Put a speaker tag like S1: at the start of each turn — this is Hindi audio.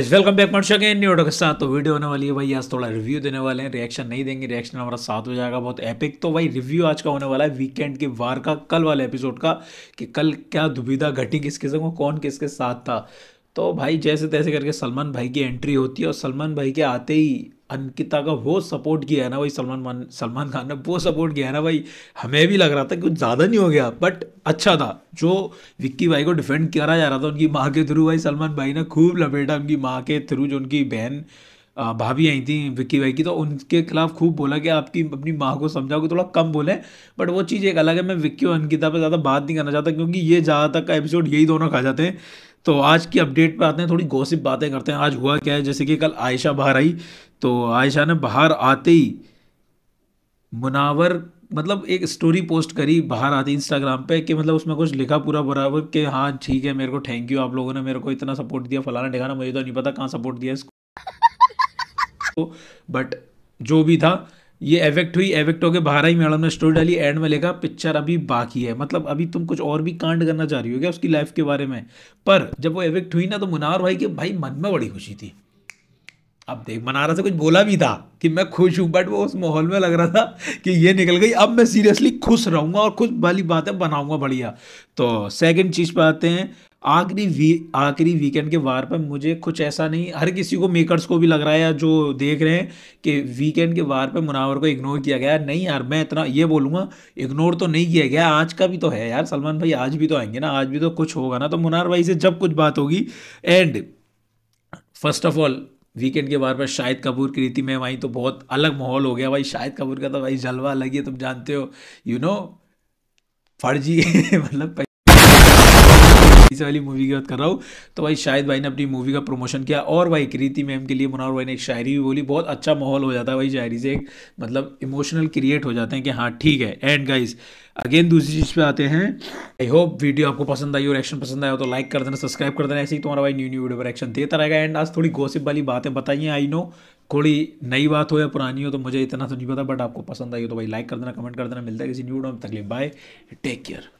S1: वेलकम बैक मर्श अगेन न्यू के साथ तो वीडियो होने वाली है भाई आज थोड़ा रिव्यू देने वाले हैं रिएक्शन नहीं देंगे रिएक्शन हमारा साथ हो जाएगा बहुत एपिक तो भाई रिव्यू आज का होने वाला है वीकेंड के वार का कल वाले एपिसोड का कि कल क्या दुविधा घटी किसके संग कौन किसके साथ था तो भाई जैसे तैसे करके सलमान भाई की एंट्री होती है और सलमान भाई के आते ही अंकिता का वो सपोर्ट किया है ना भाई सलमान सलमान खान ने वो सपोर्ट किया है ना भाई हमें भी लग रहा था कि कुछ ज़्यादा नहीं हो गया बट अच्छा था जो विक्की भाई को डिफेंड करा जा रहा था उनकी माँ के थ्रू भाई सलमान भाई ने खूब लपेटा उनकी माँ के थ्रू जो उनकी बहन भाभी आई थी विक्की भाई की तो उनके खिलाफ खूब बोला कि आपकी अपनी माँ को समझाओ कि थोड़ा कम बोलें बट वो चीज़ एक अलग है मैं विक्की और अंकिता पर ज़्यादा बात नहीं करना चाहता क्योंकि ये ज़्यादातर का एपिसोड यही दोनों खा जाते हैं तो आज की अपडेट पर आते हैं थोड़ी गोसिप बातें करते हैं आज हुआ क्या है जैसे कि कल आयशा बाहर आई तो आयशा ने बाहर आते ही मुनावर मतलब एक स्टोरी पोस्ट करी बाहर आती इंस्टाग्राम पे कि मतलब उसमें कुछ लिखा पूरा बराबर कि हाँ ठीक है मेरे को थैंक यू आप लोगों ने मेरे को इतना सपोर्ट दिया फलाना ढिकाना मुझे तो नहीं पता कहाँ सपोर्ट दिया इसको बट तो, जो भी था ये एवेक्ट हुई एवेक्ट होकर बाहर आई मैडम ने स्टोरी डाली एंड में लेगा पिक्चर अभी बाकी है मतलब अभी तुम कुछ और भी कांड करना चाह रही हो क्या उसकी लाइफ के बारे में पर जब वो एवेक्ट हुई ना तो मुनार भाई के भाई मन में बड़ी खुशी थी अब देख मनारा से कुछ बोला भी था कि मैं खुश हूँ बट वो उस माहौल में लग रहा था कि ये निकल गई अब मैं सीरियसली खुश रहूँगा और खुश वाली बातें बनाऊँगा बढ़िया तो सेकंड चीज़ पे आते हैं आखिरी वी आखिरी वीकेंड के वार पर मुझे कुछ ऐसा नहीं हर किसी को मेकर्स को भी लग रहा है या जो देख रहे हैं कि वीकेंड के वार पर मुनावर को इग्नोर किया गया नहीं यार मैं इतना ये बोलूँगा इग्नोर तो नहीं किया गया आज का भी तो है यार सलमान भाई आज भी तो आएंगे ना आज भी तो कुछ होगा ना तो मुनार भाई से जब कुछ बात होगी and first of all weekend के बार पर शाहिद कपूर की रीति में वहीं तो बहुत अलग माहौल हो गया भाई शाहिद कपूर का तो भाई जलवा अलग ही तुम जानते हो यू नो फर्जी मतलब इस वाली मूवी की बात कर रहा हूँ तो भाई शायद भाई ने अपनी मूवी का प्रमोशन किया और भाई कृति मैम के लिए मुनावर भाई ने एक शायरी भी बोली बहुत अच्छा माहौल हो जाता है भाई शायरी से एक मतलब इमोशनल क्रिएट हो जाते हैं कि हाँ ठीक है एंड गाइज अगेन दूसरी चीज़ पे आते हैं आई होप वीडियो आपको पसंद आई और एक्शन पसंद आया तो लाइक कर देना सब्सक्राइब कर देना ऐसे ही तुम्हारा भाई न्यू न्यू वीडियो पर एक्शन देता रहेगा एंड आज थोड़ी गोसिप वाली बातें बताइए आई नो थोड़ी नई बात हो या पुरानी हो तो मुझे इतना तो नहीं पता बट आपको पसंद आई हो तो भाई लाइक कर देना कमेंट कर देना मिलता है किसी न्यू वीडियो में तक बाय टेक केयर